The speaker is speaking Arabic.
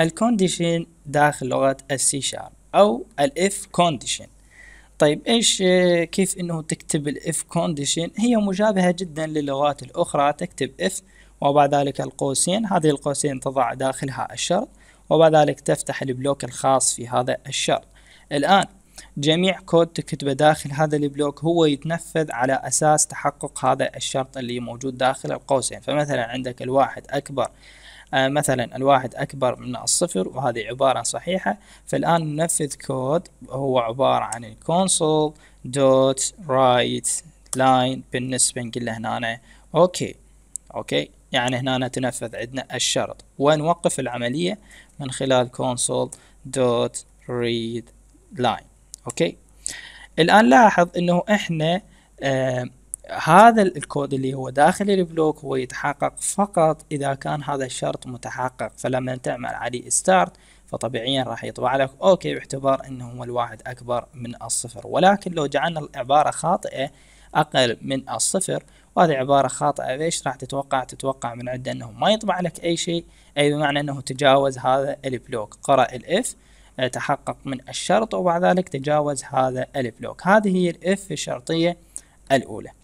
الكونديشن داخل لغة السي شارب أو الإف كونديشن طيب إيش آه، كيف إنه تكتب الإف كونديشن هي مشابهة جدا للغات الأخرى تكتب إف وبعد ذلك القوسين هذه القوسين تضع داخلها الشرط وبعد ذلك تفتح البلوك الخاص في هذا الشرط الآن جميع كود تكتبه داخل هذا البلوك هو يتنفذ على أساس تحقق هذا الشرط اللي موجود داخل القوسين فمثلا عندك الواحد أكبر آه، مثلا الواحد أكبر من الصفر وهذه عبارة صحيحة فالآن ننفذ كود هو عبارة عن الكونسول دوت رايت لاين بالنسبة نقول له هنا أوكي أوكي يعني هنا تنفذ عندنا الشرط ونوقف العملية من خلال كونسول دوت ريد لاين اوكي الان لاحظ انه احنا آه هذا الكود اللي هو داخل البلوك هو يتحقق فقط إذا كان هذا الشرط متحقق فلما تعمل عليه ستارت فطبيعيا راح يطبع لك اوكي باعتبار انه هو الواحد اكبر من الصفر ولكن لو جعلنا العبارة خاطئة اقل من الصفر وهذه عبارة خاطئة ليش راح تتوقع تتوقع من عنده انه ما يطبع لك اي شيء اي بمعنى انه تجاوز هذا البلوك قرأ الاف آه، تحقق من الشرط وبعد ذلك تجاوز هذا البلوك هذه هي الاف الشرطية الاولى